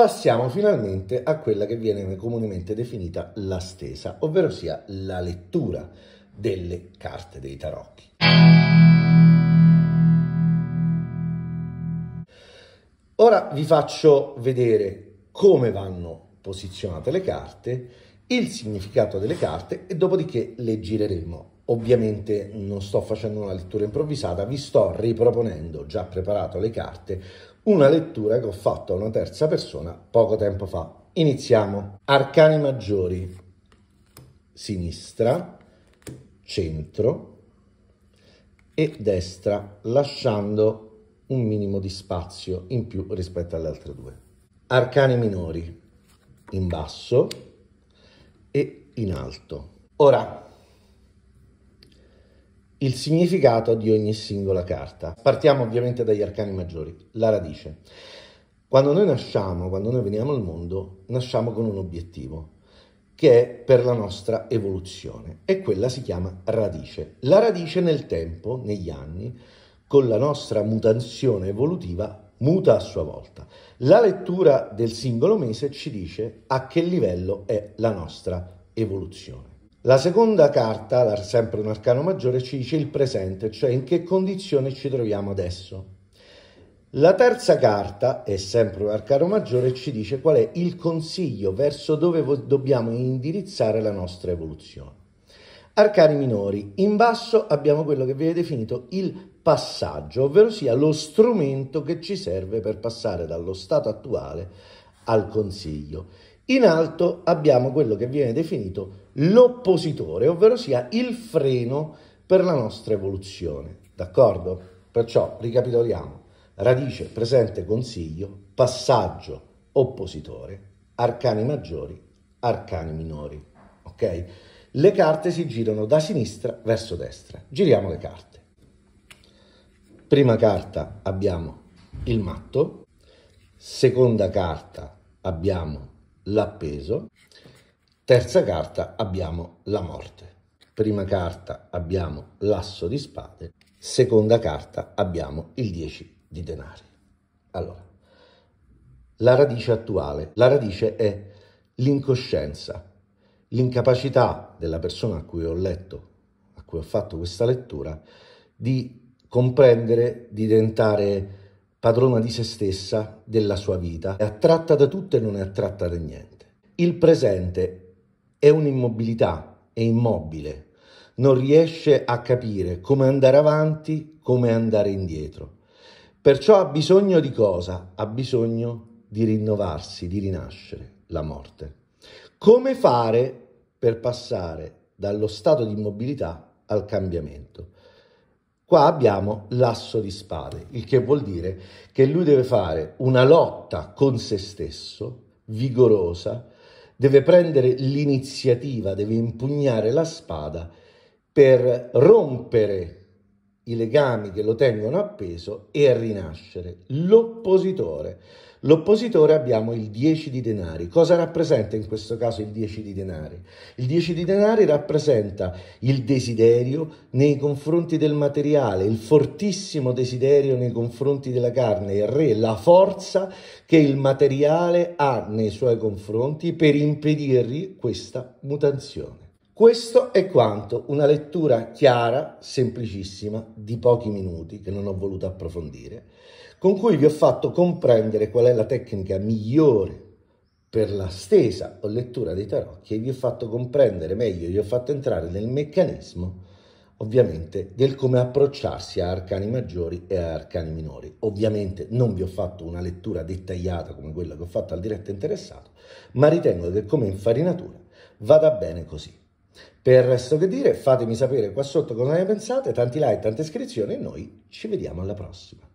passiamo finalmente a quella che viene comunemente definita la stesa, ovvero sia la lettura delle carte dei tarocchi. Ora vi faccio vedere come vanno posizionate le carte, il significato delle carte e dopodiché le gireremo Ovviamente non sto facendo una lettura improvvisata, vi sto riproponendo, già preparato le carte, una lettura che ho fatto a una terza persona poco tempo fa. Iniziamo. Arcani maggiori, sinistra, centro e destra, lasciando un minimo di spazio in più rispetto alle altre due. Arcani minori, in basso e in alto. Ora, il significato di ogni singola carta. Partiamo ovviamente dagli arcani maggiori, la radice. Quando noi nasciamo, quando noi veniamo al mondo, nasciamo con un obiettivo che è per la nostra evoluzione e quella si chiama radice. La radice nel tempo, negli anni, con la nostra mutazione evolutiva, muta a sua volta. La lettura del singolo mese ci dice a che livello è la nostra evoluzione. La seconda carta, sempre un arcano maggiore, ci dice il presente, cioè in che condizione ci troviamo adesso. La terza carta, è sempre un arcano maggiore, ci dice qual è il consiglio verso dove dobbiamo indirizzare la nostra evoluzione. Arcani minori, in basso abbiamo quello che viene definito il passaggio, ovvero sia lo strumento che ci serve per passare dallo stato attuale al consiglio. In alto abbiamo quello che viene definito l'oppositore, ovvero sia il freno per la nostra evoluzione. D'accordo? Perciò ricapitoliamo. Radice, presente, consiglio, passaggio, oppositore, arcani maggiori, arcani minori. Ok? Le carte si girano da sinistra verso destra. Giriamo le carte. Prima carta abbiamo il matto, seconda carta abbiamo il l'appeso. Terza carta abbiamo la morte. Prima carta abbiamo l'asso di spade. Seconda carta abbiamo il 10 di denari. Allora, la radice attuale. La radice è l'incoscienza, l'incapacità della persona a cui ho letto, a cui ho fatto questa lettura, di comprendere, di diventare padrona di se stessa, della sua vita, è attratta da tutto e non è attratta da niente. Il presente è un'immobilità, è immobile, non riesce a capire come andare avanti, come andare indietro. Perciò ha bisogno di cosa? Ha bisogno di rinnovarsi, di rinascere, la morte. Come fare per passare dallo stato di immobilità al cambiamento? Qua abbiamo l'asso di spade, il che vuol dire che lui deve fare una lotta con se stesso, vigorosa, deve prendere l'iniziativa, deve impugnare la spada per rompere i legami che lo tengono appeso e a rinascere l'oppositore. L'oppositore abbiamo il 10 di denari. Cosa rappresenta in questo caso il 10 di denari? Il 10 di denari rappresenta il desiderio nei confronti del materiale, il fortissimo desiderio nei confronti della carne, il re, la forza che il materiale ha nei suoi confronti per impedirgli questa mutazione. Questo è quanto, una lettura chiara, semplicissima, di pochi minuti, che non ho voluto approfondire, con cui vi ho fatto comprendere qual è la tecnica migliore per la stesa o lettura dei tarocchi e vi ho fatto comprendere meglio, vi ho fatto entrare nel meccanismo ovviamente del come approcciarsi a arcani maggiori e a arcani minori. Ovviamente non vi ho fatto una lettura dettagliata come quella che ho fatto al diretto interessato, ma ritengo che come infarinatura vada bene così. Per resto che dire, fatemi sapere qua sotto cosa ne pensate, tanti like, tante iscrizioni e noi ci vediamo alla prossima.